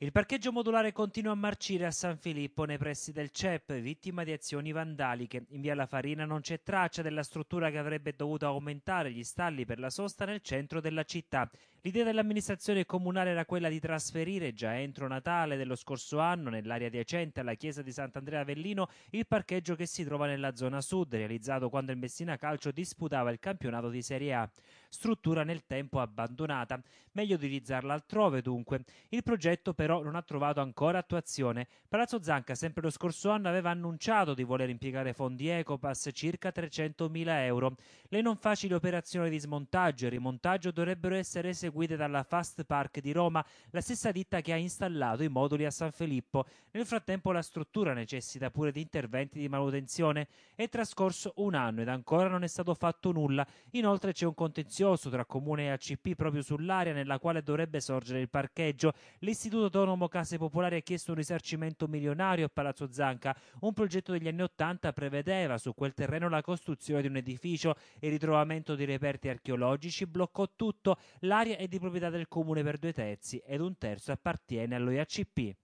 Il parcheggio modulare continua a marcire a San Filippo nei pressi del CEP, vittima di azioni vandaliche. In via La Farina non c'è traccia della struttura che avrebbe dovuto aumentare gli stalli per la sosta nel centro della città. L'idea dell'amministrazione comunale era quella di trasferire già entro Natale dello scorso anno nell'area adiacente alla chiesa di Sant'Andrea Avellino il parcheggio che si trova nella zona sud, realizzato quando il Messina Calcio disputava il campionato di Serie A. Struttura nel tempo abbandonata, meglio utilizzarla altrove dunque. Il progetto però non ha trovato ancora attuazione. Palazzo Zanca sempre lo scorso anno aveva annunciato di voler impiegare fondi Ecopass circa 300.000 euro. Le non facili operazioni di smontaggio e rimontaggio dovrebbero essere eseguite eseguite dalla Fast Park di Roma, la stessa ditta che ha installato i moduli a San Filippo. Nel frattempo la struttura necessita pure di interventi di manutenzione. È trascorso un anno ed ancora non è stato fatto nulla. Inoltre c'è un contenzioso tra comune e ACP proprio sull'area nella quale dovrebbe sorgere il parcheggio. L'Istituto Autonomo Case Popolari ha chiesto un risarcimento milionario a Palazzo Zanca. Un progetto degli anni Ottanta prevedeva su quel terreno la costruzione di un edificio e il ritrovamento di reperti archeologici bloccò tutto. L'area è di proprietà del comune per due terzi ed un terzo appartiene all'OIACP.